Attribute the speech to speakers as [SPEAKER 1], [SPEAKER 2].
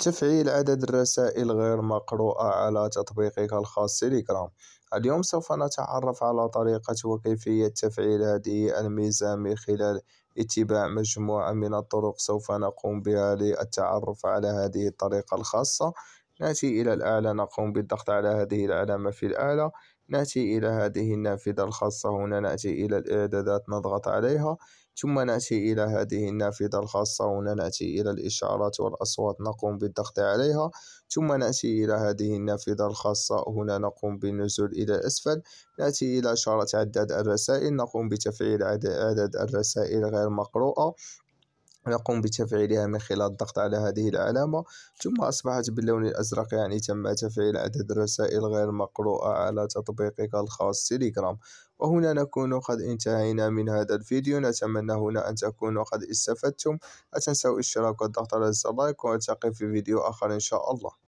[SPEAKER 1] تفعيل عدد الرسائل غير مقروءة على تطبيقك الخاص تيليجرام اليوم سوف نتعرف على طريقة وكيفية تفعيل هذه الميزة من خلال اتباع مجموعة من الطرق سوف نقوم بها للتعرف على هذه الطريقة الخاصة نأتي إلى الأعلى نقوم بالضغط على هذه العلامة في الأعلى نأتي إلى هذه النافذة الخاصة هنا نأتي إلى الإعدادات نضغط عليها ثم نأتي إلى هذه النافذة الخاصة هنا نأتي إلى الإشعارات والأصوات نقوم بالضغط عليها ثم نأتي إلى هذه النافذة الخاصة هنا نقوم بالنزول إلى أسفل نأتي إلى إشارة عداد الرسائل نقوم بتفعيل عدد الرسائل غير مقروءة نقوم بتفعيلها من خلال الضغط على هذه العلامة ثم أصبحت باللون الأزرق يعني تم تفعيل عدد الرسائل غير مقروءة على تطبيقك الخاص تيليجرام وهنا نكون قد انتهينا من هذا الفيديو نتمنى هنا أن تكونوا قد استفدتم لا تنسوا الاشتراك والضغط على الزر لايك ونلتقي في فيديو آخر إن شاء الله